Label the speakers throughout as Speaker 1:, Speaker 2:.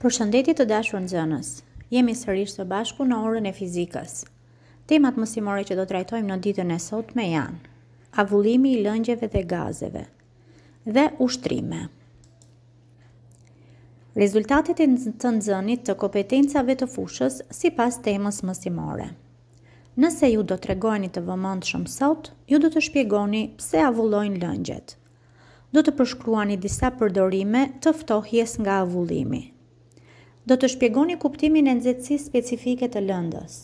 Speaker 1: Për shëndetit të dashur nxënës, jemi sërish së bashku në orën e fizikës. Temat mësimore që do të rajtojmë në ditën e sot me janë, avullimi i lëngjeve dhe gazeve dhe ushtrime. Rezultatet e të nxënit të kompetencave të fushës si pas temës mësimore. Nëse ju do të regojni të vëmëndë shumë sot, ju do të shpjegoni pse avullojnë lëngjet. Do të përshkruani disa përdorime të ftohjes nga avullimi do të shpjegoni kuptimin e nxehtësisë specifike të lëndës.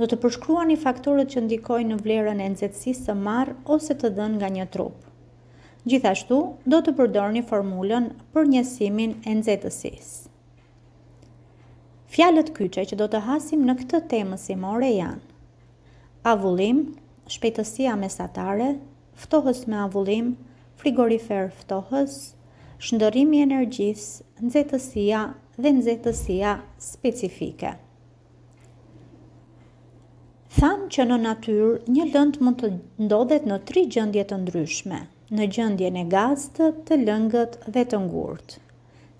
Speaker 1: Do të përshkruani faktorët që ndikojnë në vlerën e nxehtësisë së marrë ose të dhënë nga një trup. Gjithashtu, do të përdorni formulën për njësimin e nxehtësisë. Fjalët kyçe që do të hasim në këtë temë simore janë: avullim, shpejtësia mesatare, ftohës me avullim, frigorifer ftohës, shndërimi energjisë, nxehtësia dhe nxehtësia specifike. Thamë që në natyrë një lënd mund të ndodhet në tri gjëndje të ndryshme, në gjëndje në gazdë, të lëngët dhe të ngurtë.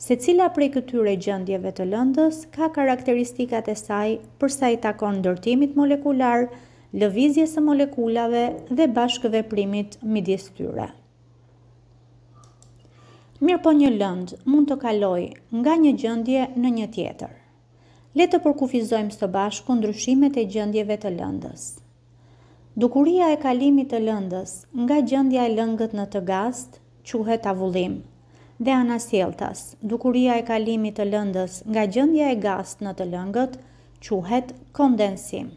Speaker 1: Se cila prej këtyre gjëndjeve të lëndës ka karakteristikat e saj përsa i takon ndërtimit molekular, lëvizjes e molekulave dhe bashkëve primit midis tyre. Mirë po një lëndë mund të kaloj nga një gjëndje në një tjetër. Le të përkufizojmë së bashku ndryshimet e gjëndjeve të lëndës. Dukuria e kalimit të lëndës nga gjëndja e lëngët në të gast, quhet avullim. Dhe anasjeltas, dukuria e kalimit të lëndës nga gjëndja e gast në të lëngët, quhet kondensim.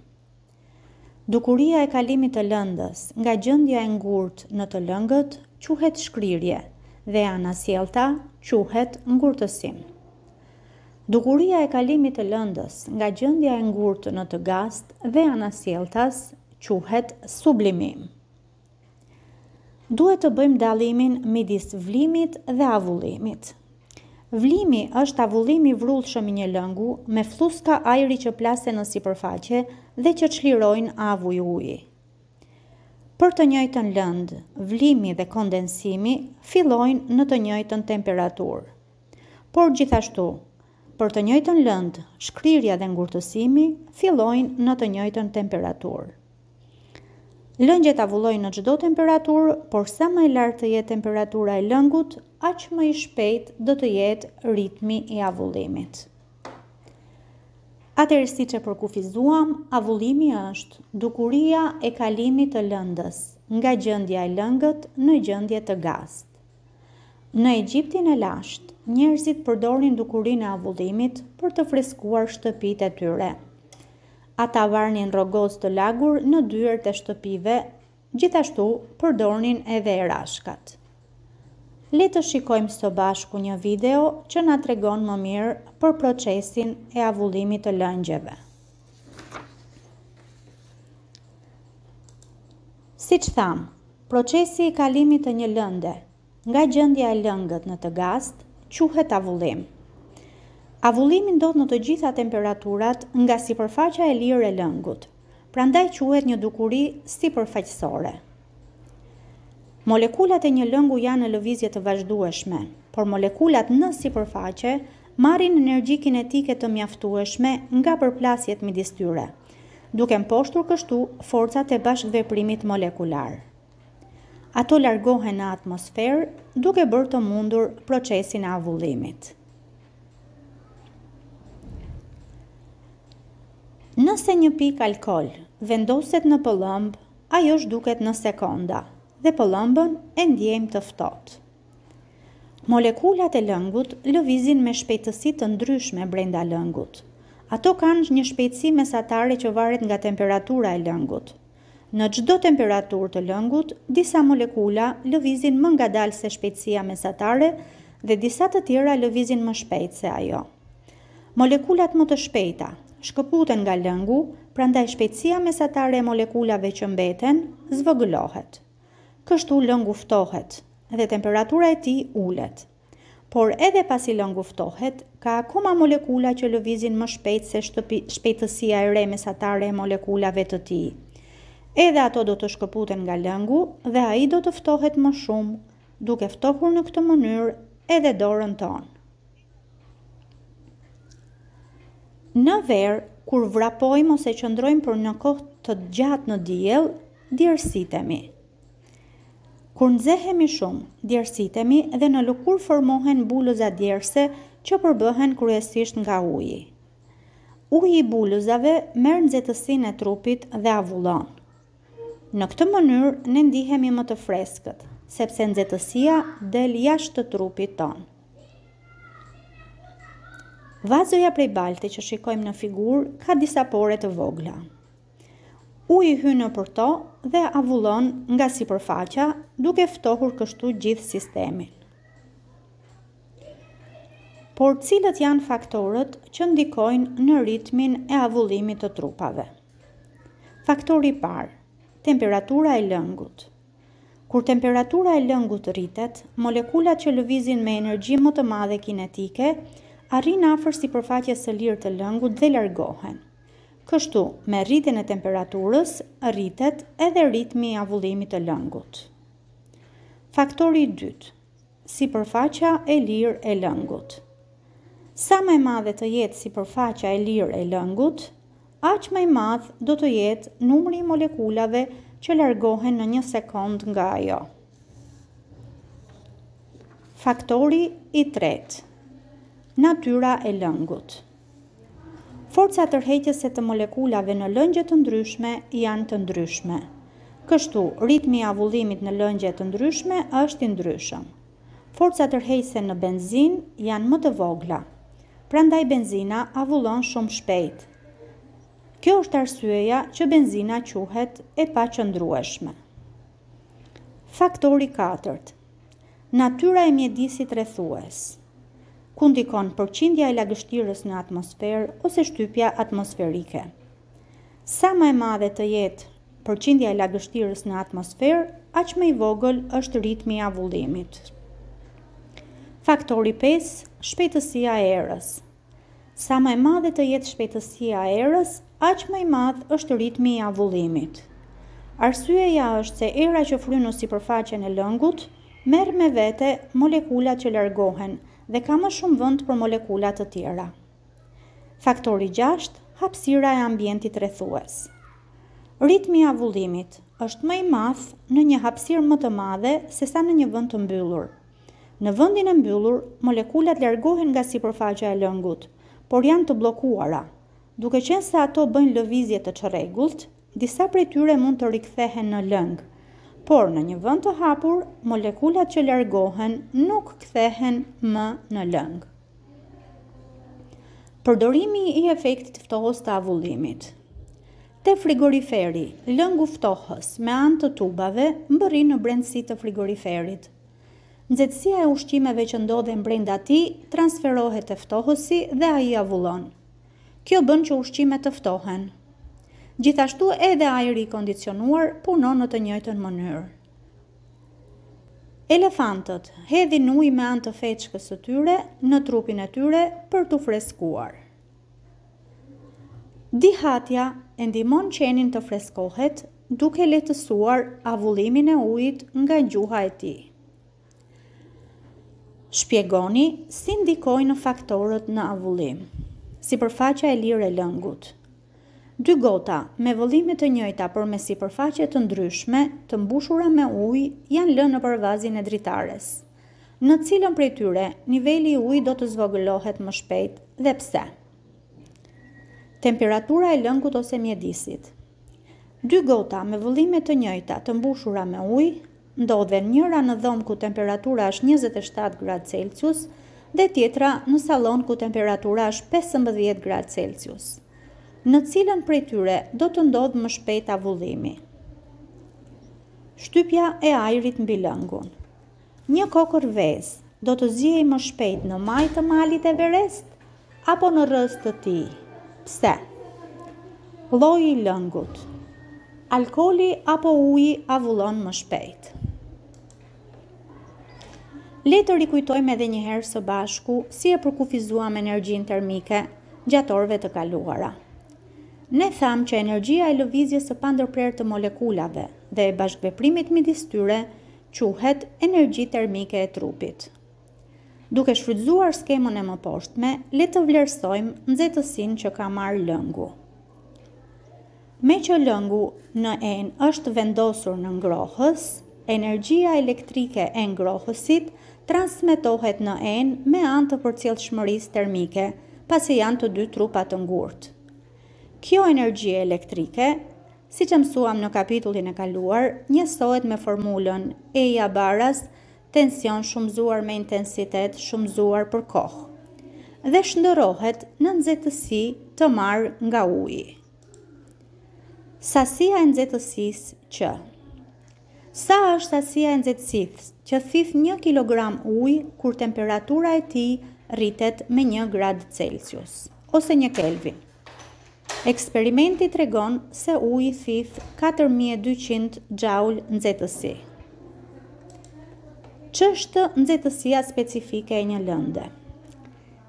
Speaker 1: Dukuria e kalimit të lëndës nga gjëndja e ngurt në të lëngët, quhet shkrirje dhe anasjelta quhet ngurtësim. Dukuria e kalimit të lëndës nga gjëndja e ngurtë në të gast dhe anasjeltas quhet sublimim. Duhet të bëjmë dalimin midis vlimit dhe avullimit. Vlimi është avullimi vrullshëm i një lëngu me fluska ajri që plase në si përfaqe dhe që qlirojnë avu i ujë. Për të njëjtën lënd, vlimi dhe kondensimi fillojnë në të njëjtën temperaturë. Por gjithashtu, për të njëjtën lënd, shkrirja dhe ngurtësimi fillojnë në të njëjtën temperaturë. Lëngjet avullojnë në gjdo temperaturë, por sa më e lartë të jetë temperatura e lëngut, aq më i shpejt dhe të jetë ritmi i avullimit. Atërë që përkufizuam, avullimi është dukuria e kalimit të lëndës nga gjëndja e lëngët në gjëndje të gast. Në Egjiptin e lasht, njerëzit përdorin dukurin e avullimit për të freskuar shtëpit e tyre. Ata varnin rogoz të lagur në dyër të shtëpive, gjithashtu përdorin e verashkat. rashkat le të shikojmë së bashku një video që nga tregon më mirë për procesin e avullimit të lëngjeve. Si që thamë, procesi i kalimit të një lënde nga gjëndja e lëngët në të gastë, quhet avullim. Avullimin do të në të gjitha temperaturat nga si përfaqa e lirë e lëngut, prandaj quhet një dukuri si përfaqësore. Molekulat e një lëngu janë në lëvizje të vazhdueshme, por molekulat në sipërfaqe marrin energji kinetike të mjaftueshme nga përplasjet midis tyre, duke mposhtur kështu forcat e bashkëveprimit molekular. Ato largohen në atmosferë, duke bërë të mundur procesin e avullimit. Nëse një pik alkol vendoset në pëllëmb, ajo zhduket në sekonda dhe po lëmbën e ndjejmë të ftohtë. Molekulat e lëngut lëvizin me shpejtësi të ndryshme brenda lëngut. Ato kanë një shpejtësi mesatare që varet nga temperatura e lëngut. Në çdo temperaturë të lëngut, disa molekula lëvizin më dalë se shpejtësia mesatare dhe disa të tjera lëvizin më shpejt se ajo. Molekulat më të shpejta shkëputen nga lëngu, prandaj shpejtësia mesatare e molekulave që mbeten zvogëlohet kështu lënguftohet dhe temperatura e ti ullet. Por edhe pasi lënguftohet, ka akoma molekula që lëvizin më shpejt se shtëpi, shpejtësia e remes atare e molekulave të ti. Edhe ato do të shkëputen nga lëngu dhe a i do të ftohet më shumë, duke ftohur në këtë mënyrë edhe dorën tonë. Në verë, kur vrapojmë ose qëndrojmë për në kohë të gjatë në diel, djersitemi. Kur nxehemi shumë, djersitemi dhe në lëkur formohen buluza djerse që përbëhen kryesisht nga uji. Uji i buluzave merr nxehtësinë e trupit dhe avullon. Në këtë mënyrë ne ndihemi më të freskët, sepse nxehtësia del jashtë të trupit ton. Vazoja prej balte që shikojmë në figurë ka disa pore të vogla. Uji hynë për to dhe avullon nga si përfaqa duke ftohur kështu gjithë sistemin. Por cilët janë faktorët që ndikojnë në ritmin e avullimit të trupave? Faktori parë, temperatura e lëngut. Kur temperatura e lëngut rritet, molekulat që lëvizin me energji më të madhe kinetike arrin afër sipërfaqes së lirë të lëngut dhe largohen. Kështu, me rritin e temperaturës, rritet edhe ritmi i avullimit të lëngut. Faktori 2. Si përfaqa e lirë e lëngut. Sa më e madhe të jetë si përfaqa e lirë e lëngut, aq më i madh do të jetë numri i molekulave që largohen në një sekond nga ajo. Faktori i tretë. Natyra e lëngut. Forca tërheqës e të molekulave në lëngje të ndryshme janë të ndryshme. Kështu, ritmi i avullimit në lëngje të ndryshme është i ndryshëm. Forca tërheqëse në benzin janë më të vogla. Prandaj benzina avullon shumë shpejt. Kjo është arsyeja që benzina quhet e pa qëndrueshme. Faktori 4. Natyra e mjedisit rrethues ku ndikon përqindja e lagështirës në atmosferë ose shtypja atmosferike. Sa më e madhe të jetë përqindja e lagështirës në atmosferë, aq më i vogël është ritmi i avullimit. Faktori 5, shpejtësia e erës. Sa më e madhe të jetë shpejtësia e erës, aq më i madh është ritmi i avullimit. Arsyeja është se era që fryn në sipërfaqen e lëngut merr me vete molekulat që largohen, dhe ka më shumë vënd për molekulat të tjera. Faktori 6, hapsira e ambientit rrethues. Ritmi i avullimit është më i madh në një hapësirë më të madhe se sa në një vend të mbyllur. Në vendin e mbyllur, molekulat largohen nga sipërfaqja e lëngut, por janë të bllokuara. Duke qenë se ato bëjnë lëvizje të çrregullt, disa prej tyre mund të rikthehen në lëng por në një vënd të hapur, molekulat që largohen nuk kthehen më në lëngë. Përdorimi i efektit ftohës të avullimit Te frigoriferi, lëngu ftohës me anë të tubave mbëri në brendësi të frigoriferit. Nxehtësia e ushqimeve që ndodhen brenda ti transferohet te ftohësi dhe ai avullon. Kjo bën që ushqimet të ftohen. Gjithashtu edhe ajri i kondicionuar punon në të njëjtën mënyrë. Elefantët hedhin ujë me anë të feçkës së tyre në trupin e tyre për të freskuar. Dihatja e ndihmon qenin të freskohet duke lehtësuar avullimin e ujit nga gjuha e tij. Shpjegoni si ndikojnë faktorët në avullim, si përfaqa e lirë e lëngut. Dy gota me vëllime të njëjta por me sipërfaqe të ndryshme, të mbushura me ujë, janë lënë në vazin e dritares, në cilën prej tyre niveli i ujit do të zvogëlohet më shpejt dhe pse? Temperatura e lëngut ose mjedisit. Dy gota me vëllime të njëjta të mbushura me ujë ndodhen njëra në dhomë ku temperatura është 27 gradë Celsius dhe tjetra në salon ku temperatura është 15 gradë Celsius në cilën prej tyre do të ndodhë më shpejt avullimi. Shtypja e ajrit mbi lëngun Një kokër vez do të zjej më shpejt në majtë të malit e verest, apo në rëst të ti? Pse? Loj i lëngut Alkoli apo uji avullon më shpejt? Letër i kujtojmë edhe njëherë së bashku si e përkufizuam energjin termike gjatorve të kaluara. Ne thamë që energjia e lëvizjes së pandërprerë të molekulave dhe e bashkëveprimit midis tyre quhet energji termike e trupit. Duke shfrytzuar skemën e më poshtme, le të vlerësojmë nxehtësinë që ka marrë lëngu. Me që lëngu në enë është vendosur në ngrohës, energjia elektrike e ngrohësit transmetohet në enë me antë për cilë shmëris termike, pasi janë të dy trupat të ngurtë. Kjo energji elektrike, si që mësuam në kapitullin e kaluar, njësohet me formulën E ja baras, tension shumëzuar me intensitet shumëzuar për kohë, dhe shëndërohet në nëzetësi të marë nga ujë. Sasia e nëzetësis që Sa është sasia e nëzetësis që thith 1 kilogram ujë kur temperatura e ti rritet me 1 grad Celsius, ose 1 Kelvin? Eksperimenti të regon se ujë thith 4200 gjaullë nëzetësi. Që është nëzetësia specifike e një lënde?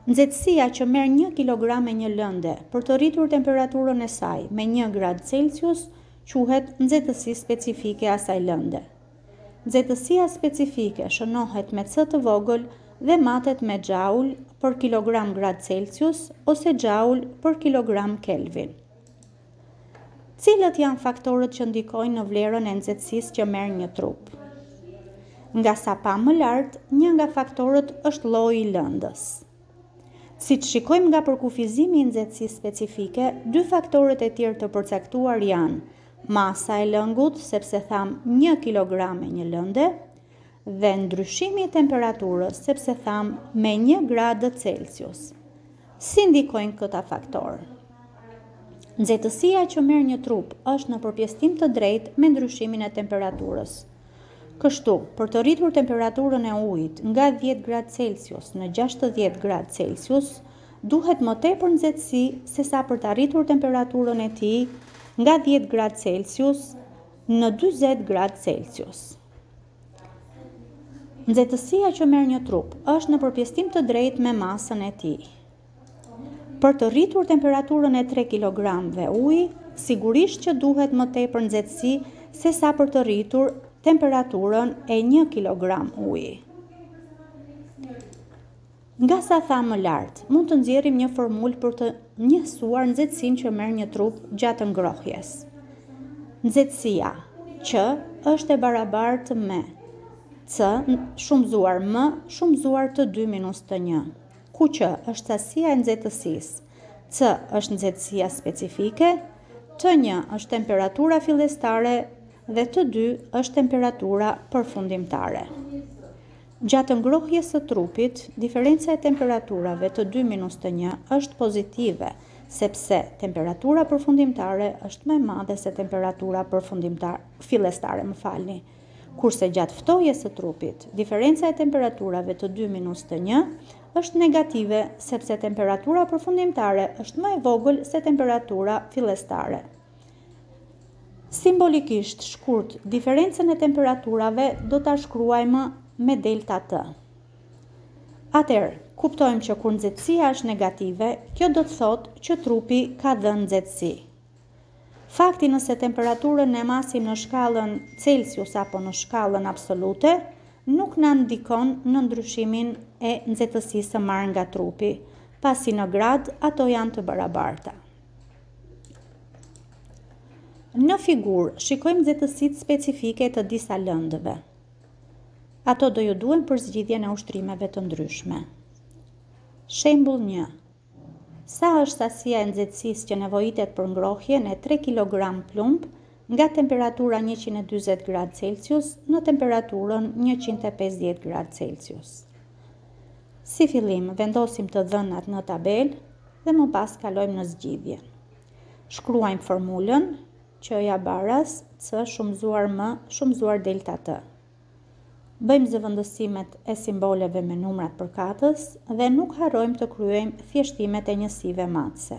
Speaker 1: Nëzetësia që merë një kilogram e një lënde për të rritur temperaturën e saj me një Celsius, quhet nëzetësi specifike asaj lënde. Nëzetësia specifike shënohet me cëtë vogëllë dhe matet me gjaul për kilogram grad Celsius ose gjaul për kilogram Kelvin. Cilët janë faktorët që ndikojnë në vlerën e nëzetsis që merë një trup? Nga sa pa më lartë, një nga faktorët është loj i lëndës. Si të shikojmë nga përkufizimi i nëzetsis specifike, dy faktorët e tjerë të përcaktuar janë masa e lëngut, sepse thamë 1 kg e një lënde, dhe ndryshimi i temperaturës, sepse thamë me një gradë Celsius. Si ndikojnë këta faktorë? Nxehtësia që merr një trup është në përpjestim të drejtë me ndryshimin e temperaturës. Kështu, për të rritur temperaturën e ujit nga 10 gradë Celsius në 60 gradë Celsius, duhet më tepër nxehtësi se sa për të arritur temperaturën e tij nga 10 gradë Celsius në 40 gradë Celsius nxehtësia që merr një trup është në përpjestim të drejtë me masën e tij. Për të rritur temperaturën e 3 kg dhe uji, sigurisht që duhet më tepër nxehtësi se sa për të rritur temperaturën e 1 kg uji. Nga sa tha më lartë, mund të nxjerrim një formulë për të njësuar nxehtësinë që merr një trup gjatë ngrohjes. Nxehtësia që është e barabartë me c shumëzuar m shumëzuar të 2 minus të 1. Ku që është sasia e nëzetësis, c është nëzetësia specifike, t1 është temperatura filestare dhe t2 është temperatura përfundimtare. Gjatë ngrohjes së trupit, diferenca e temperaturave të 2 minus të 1 është pozitive, sepse temperatura përfundimtare është me madhe se temperatura përfundimtare filestare më falni kurse gjatë ftojes së trupit, diferenca e temperaturave të 2 minus të 1 është negative sepse temperatura përfundimtare është më e vogël se temperatura fillestare. Simbolikisht shkurt, diferencën e temperaturave do ta shkruajmë me delta T. Atëherë, kuptojmë që kur nxehtësia është negative, kjo do të thotë që trupi ka dhe nxehtësi. Fakti nëse temperaturën e masim në shkallën Celsius apo në shkallën absolute, nuk në ndikon në ndryshimin e nëzetësisë marrë nga trupi, pasi në grad, ato janë të barabarta. Në figur, shikojmë nëzetësit specifike të disa lëndëve. Ato do ju duen për zgjidhje në ushtrimeve të ndryshme. Shembul një, sa është sasia e nxehtësisë që nevojitet për ngrohjen e 3 kg plumb nga temperatura 140 Celsius në temperaturën 150 Celsius. Si fillim, vendosim të dhënat në tabelë dhe më pas kalojmë në zgjidhje. Shkruajmë formulën që ja baras C shumëzuar M shumëzuar delta të bëjmë zëvëndësimet e simboleve me numrat përkatës dhe nuk harrojmë të kryojmë thjeshtimet e njësive matëse.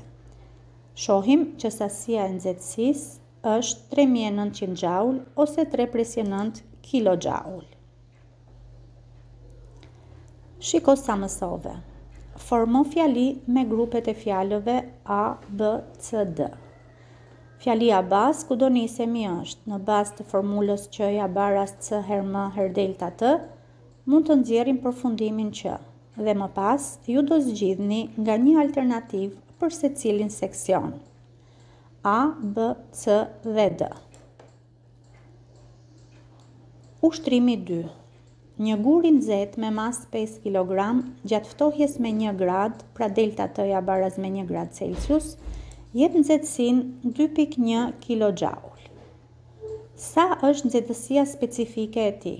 Speaker 1: Shohim që sasia e nëzetsis është 3900 gjaull ose 3,9 kilo gjaull. Shiko sa mësove. Formo fjali me grupet e fjallove A, B, C, D. Fjali bas, ku do nisemi është, në bas të formulës që i abaras C her M her delta T, mund të nëzjerim për fundimin që, dhe më pas, ju do zgjidhni nga një alternativ për se cilin seksion. A, B, C dhe D. Ushtrimi 2. Një gurin zet me mas 5 kg gjatë ftohjes me 1 grad, pra delta të ja abaras me 1 grad Celsius, jep nxehtësin 2.1 kJ. Sa është nxehtësia specifike e tij?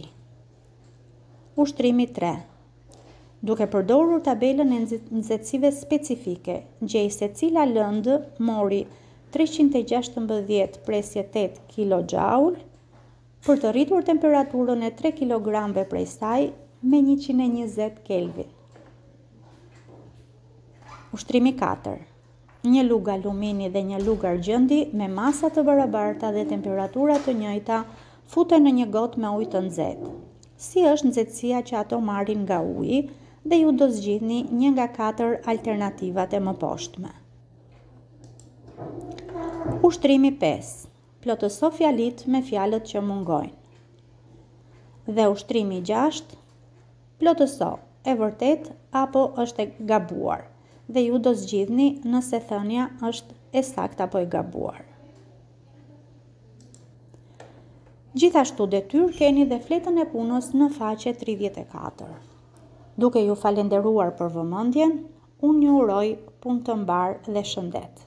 Speaker 1: Ushtrimi 3. Duke përdorur tabelën e nxehtësive specifike, gjej se cila lëndë mori 316.8 presje kJ për të rritur temperaturën e 3 kg prej saj me 120 Kelvin. Ushtrimi 4 një lugë alumini dhe një lugë argjendi me masat të barabarta dhe temperatura të njëjta futen në një gotë me ujë të nxehtë. Si është nxehtësia që ato marrin nga uji dhe ju do zgjidhni një nga katër alternativat e më poshtme. Ushtrimi 5. Plotëso fjalit me fjalët që mungojnë. Dhe ushtrimi 6. Plotëso e vërtet apo është e gabuar dhe ju do zgjidhni nëse thënja është e sakt apo e gabuar. Gjithashtu dhe tyrë keni dhe fletën e punës në faqe 34. Duke ju falenderuar për vëmëndjen, unë një uroj punë të mbarë dhe shëndet.